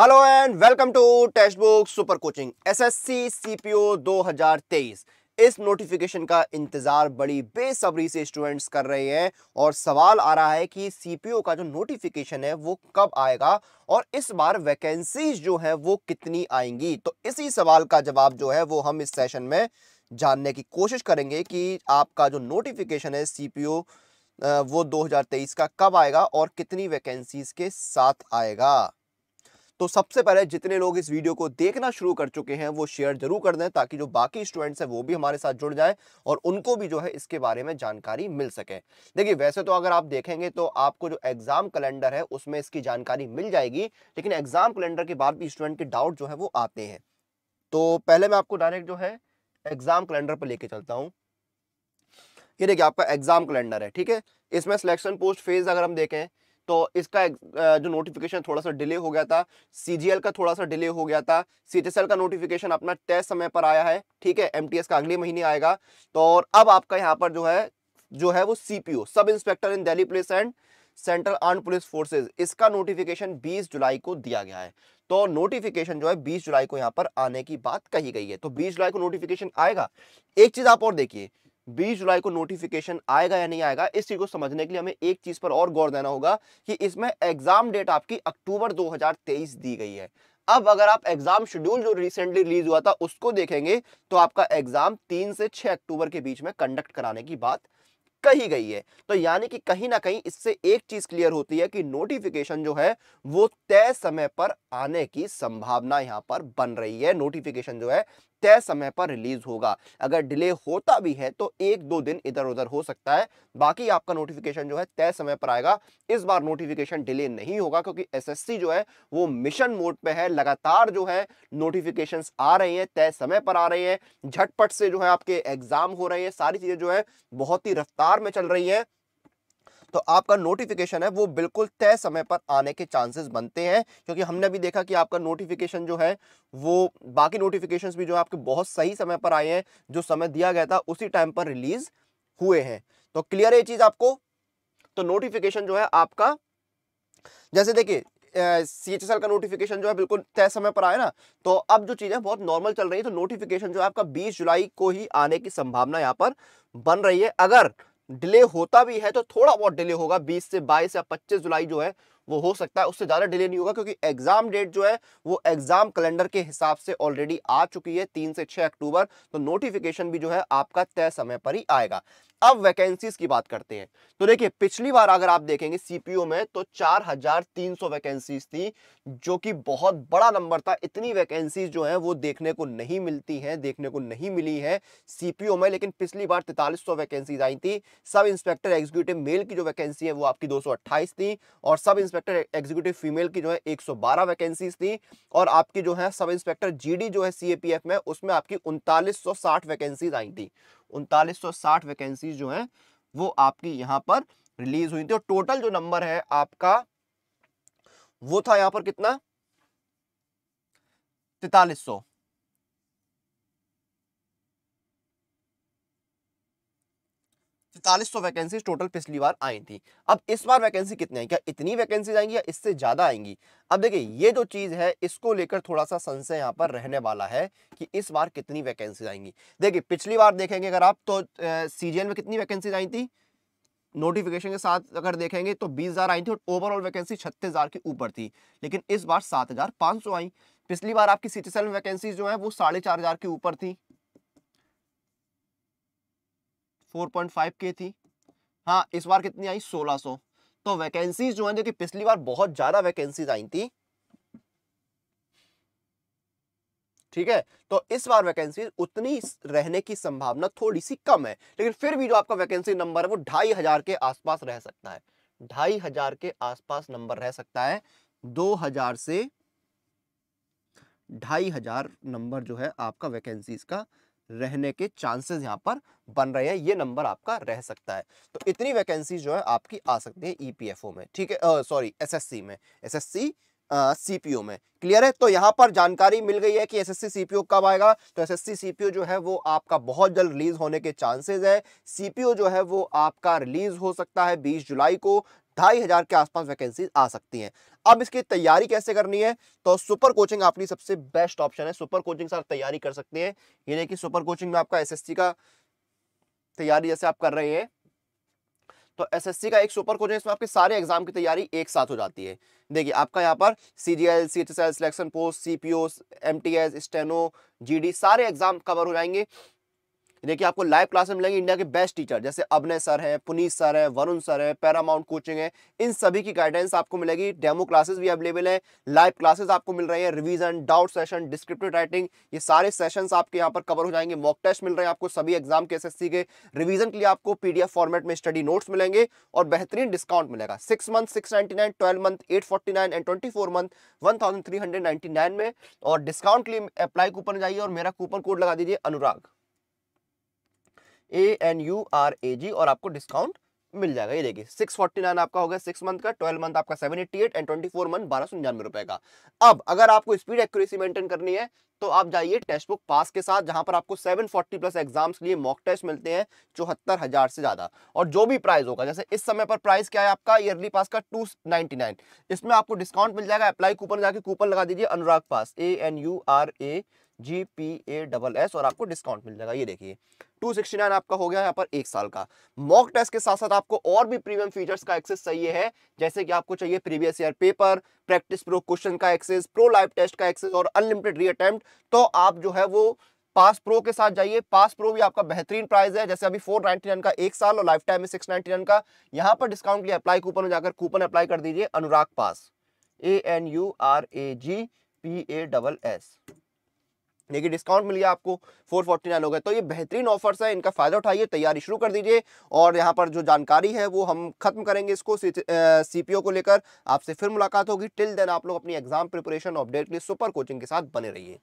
hello and welcome to Testbook super coaching SSC CPO 2023 इस notification का इंतज़ार बड़ी बेसब्री से स्टूडेंट्स कर रहे हैं और सवाल आ रहा है कि सीपीओ का जो नोटिफिकेशन है वो कब आएगा और इस बार वैकेंसीज जो है वो कितनी आएंगी तो इसी सवाल का जवाब जो है वो हम इस सेशन में जानने की कोशिश करेंगे कि आपका जो नोटिफिकेशन है सी वो 2023 का कब आएगा और कितनी वैकेंसीज के साथ आएगा तो सबसे पहले जितने लोग इस वीडियो को देखना शुरू कर चुके हैं वो शेयर जरूर कर दें ताकि जो बाकी स्टूडेंट्स हैं वो भी हमारे साथ जुड़ जाएं और उनको भी जो है इसके बारे में जानकारी मिल सके देखिए वैसे तो अगर आप देखेंगे तो आपको जो एग्जाम कैलेंडर है उसमें इसकी जानकारी मिल जाएगी लेकिन एग्जाम कैलेंडर के बाद भी स्टूडेंट के डाउट जो है वो आते हैं तो पहले मैं आपको डायरेक्ट जो है एग्जाम कैलेंडर पर लेके चलता हूँ ये देखिए आपका एग्जाम कैलेंडर है ठीक है इसमें सिलेक्शन पोस्ट फेज अगर हम देखें तो इसका जो नोटिफिकेशन थोड़ा सा डिले हो गया था सी का थोड़ा सा डिले हो गया था सी का नोटिफिकेशन अपना तय समय पर आया है ठीक है एम का अगले महीने आएगा तो और अब आपका यहाँ पर जो है जो है वो CPO sub inspector in Delhi police and central arm police forces इसका नोटिफिकेशन 20 जुलाई को दिया गया है तो नोटिफिकेशन जो है 20 जुलाई को यहाँ पर आने की बात कही गई है तो 20 जुलाई को नोटिफिकेशन आएगा एक चीज आप और देखिए बीस जुलाई को नोटिफिकेशन आएगा या नहीं आएगा इस चीज को समझने के लिए हमें एक चीज पर और गौर देना होगा कि इसमें एग्जाम डेट आपकी अक्टूबर 2023 दी गई है अब अगर आप एग्जाम शेड्यूल जो रिसेंटली रिलीज हुआ था उसको देखेंगे तो आपका एग्जाम तीन से छह अक्टूबर के बीच में कंडक्ट कराने की बात कही गई है तो यानी कि कहीं ना कहीं इससे एक चीज क्लियर होती है कि नोटिफिकेशन जो है वो तय समय पर आने की संभावना यहां पर बन रही है नोटिफिकेशन जो है तय समय पर रिलीज होगा अगर डिले होता भी है तो एक दो दिन इधर उधर हो सकता है बाकी आपका नोटिफिकेशन जो है तय समय पर आएगा इस बार नोटिफिकेशन डिले नहीं होगा क्योंकि एसएससी जो है वो मिशन मोड पे है लगातार जो है नोटिफिकेशन आ रही हैं तय समय पर आ रही हैं झटपट से जो है आपके एग्जाम हो रहे हैं सारी चीजें जो है बहुत ही रफ्तार कतार में चल रही है तो आपका नोटिफिकेशन है वो बिल्कुल तय समय पर आने के चांसेस बनते हैं क्योंकि हमने भी देखा कि आपका नोटिफिकेशन जो है वो बाकी नोटिफिकेशंस भी जो है आपके बहुत सही समय पर आए हैं जो समय दिया गया था उसी टाइम पर रिलीज हुए हैं तो क्लियर है ये चीज़ आपको तो नोटिफिकेशन जो है आपका जैसे देखिए सी एच एस एल का नोटिफिकेशन जो है बिल्कुल तय समय पर आया ना तो अब जो चीज़ें बहुत नॉर्मल चल रही है तो नोटिफिकेशन जो है आपका 20 जुलाई को ही आने की संभावना यहाँ पर बन रही है अगर डिले होता भी है तो थोड़ा बहुत डिले होगा 20 से 22 या 25 जुलाई जो है वो हो सकता है उससे ज़्यादा डिले नहीं होगा क्योंकि एग्जाम डेट जो है वो एग्जाम कैलेंडर के हिसाब से ऑलरेडी आ चुकी है तीन से छः अक्टूबर तो नोटिफिकेशन भी जो है आपका तय समय पर ही आएगा अब वैकेंसीज की बात करते हैं तो देखिए पिछली बार अगर आप देखेंगे सीपीओ में तो 4,300 वैकेंसीज थी जो कि बहुत बड़ा नंबर था इतनी वैकेंसीज जो है वो देखने को नहीं मिलती हैं देखने को नहीं मिली है सीपीओ में लेकिन पिछली बार 4300 वैकेंसीज आई थी सब इंस्पेक्टर एग्जीक्यूटिव मेल की जो वैकेंसी है वो आपकी दो थी और sub inspector inspector executive female की जो है 112 वैकेंसीज थी और आपकी जो है सब इंस्पेक्टर जीडी जो है सीएपीएफ में उसमें आपकी उनतालीस वैकेंसीज आई थी उनतालीस वैकेंसीज जो है वो आपकी यहाँ पर रिलीज हुई थी और टोटल जो नंबर है आपका वो था यहाँ पर कितना तैतालीस सौ तैतालीस सौ वैकेंसी टोटल पिछली बार आई थी अब इस बार वैकेंसी कितनी आई क्या इतनी वैकेंसी आएंगी या इससे ज़्यादा आएंगी अब देखिए ये जो चीज़ है इसको लेकर थोड़ा सा संशय यहाँ पर रहने वाला है कि इस बार कितनी वैकेंसी आएंगी देखिए पिछली बार देखेंगे अगर आप तो सीजीएल में कितनी वैकेंसी आई थी नोटिफिकेशन के साथ अगर देखेंगे तो 20,000 आई थी और ओवरऑल वैकेंसी 36,000 के ऊपर थी लेकिन इस बार 7,500 आई पिछली बार आपकी सी में वैकेंसी जो है वो साढ़े चार हजार के ऊपर थी 4.5 के थी हाँ इस बार कितनी आई 1600 तो वैकेंसीज जो है जो कि पिछली बार बहुत ज्यादा वैकेंसीज आई थी ठीक है तो इस बार वैकेंसी उतनी रहने की संभावना थोड़ी सी कम है लेकिन फिर भी जो आपका वैकेंसी नंबर है वो ढाई हजार के आसपास रह सकता है ढाई हजार के आसपास नंबर रह सकता है दो हजार से ढाई हजार नंबर जो है आपका वैकेंसीज का रहने के चांसेस यहाँ पर बन रहे हैं ये नंबर आपका रह सकता है तो इतनी वैकेंसी जो है आपकी आ सकती है ईपीएफओ e में ठीक है सॉरी एसएससी में एसएससी सीपीओ में क्लियर है तो यहाँ पर जानकारी मिल गई है कि एसएससी सीपीओ कब आएगा तो एसएससी सीपीओ जो है वो आपका बहुत जल्द रिलीज होने के चांसेस है सीपीओ जो है वो आपका रिलीज हो सकता है बीस जुलाई को ढाई हजार के आसपास वैकेंसी आ सकती हैं अब इसकी तैयारी कैसे करनी है तो सुपर कोचिंग आपकी सबसे बेस्ट ऑप्शन है सुपर कोचिंग से आप तैयारी कर सकते हैं ये देखिए सुपर कोचिंग में आपका एसएससी का तैयारी जैसे आप कर रहे हैं तो एसएससी का एक सुपर कोचिंग इसमें आपके सारे एग्जाम की तैयारी एक साथ हो जाती है देखिए आपका यहाँ पर C G L C H S L selection post C P O M T S steno G D सारे एग्जाम कवर हो जाएंगे देखिए आपको लाइव क्लास में मिलेंगे इंडिया के बेस्ट टीचर जैसे अभिनय सर हैं पुनीत सर हैं वरुण सर हैं पैरामाउंट कोचिंग है इन सभी की गाइडेंस आपको मिलेगी डेमो क्लासेस भी अवेलेबल है लाइव क्लासेस आपको मिल रही है revision doubt session descriptive writing ये सारे सेशन आपके यहाँ पर कवर हो जाएंगे मॉक टेस्ट मिल रहे हैं आपको सभी एग्जाम के एस के रिविजन के लिए आपको पीडीएफ फॉर्मेट में स्टडी नोट्स मिलेंगे और बेहतरीन डिस्काउंट मिलेगा six month six ninety nine twelve month eight forty nine and twenty four month one thousand three hundred nine में और डिस्काउंट के लिए अप्लाई कूपन जाइए और मेरा कूपन कोड लगा दीजिए Anurag A N U R A G और आपको डिस्काउंट मिल जाएगा ये देखिए सिक्स फोर्टी नाइन आपका हो गया सिक्स मंथ का ट्वेल्व मंथ आपका seven eighty eight and twenty four month बारह सौ निन्यानवे रुपए का अब अगर आपको स्पीड एक्यूरेसी मेंटेन करनी है तो आप जाइए टेस्ट बुक पास के साथ जहां पर आपको 740 प्लस एग्जाम्स के लिए मॉक टेस्ट मिलते हैं चौहत्तर हजार से ज्यादा और जो भी प्राइस होगा जैसे इस समय पर प्राइस क्या है आपका ईयरली पास का 299 इसमें आपको डिस्काउंट मिल जाएगा अप्लाई कूपन जाके कूपन लगा दीजिए Anurag pass A N U R A G P A double S और आपको डिस्काउंट मिल जाएगा ये देखिए 269 आपका हो गया यहाँ पर एक साल का मॉक टेस्ट के साथ साथ आपको और भी प्रीमियम फीचर्स का एक्सेस चाहिए है जैसे कि आपको चाहिए previous year paper practice pro question का एक्सेस प्रो लाइव टेस्ट का एक्सेस और अनलिमिटेड री अटेम्प्ट तो आप जो है वो पास प्रो के साथ जाइए पास प्रो भी आपका बेहतरीन प्राइस है जैसे अभी 499 का एक साल और लाइफ टाइम में 699 का यहाँ पर डिस्काउंट लिए अप्लाई कूपन में जाकर कूपन अप्लाई कर दीजिए Anurag pass A N U R A G P A double S देखिए डिस्काउंट मिल गया आपको फोर फोर्टी नाइन हो गया तो ये बेहतरीन ऑफर्स है इनका फ़ायदा उठाइए तैयारी शुरू कर दीजिए और यहाँ पर जो जानकारी है वो हम खत्म करेंगे इसको सी पी ओ को लेकर आपसे फिर मुलाकात होगी टिल देन आप लोग अपनी एग्जाम प्रिपरेशन अपडेट के लिए सुपर कोचिंग के साथ बने रहिए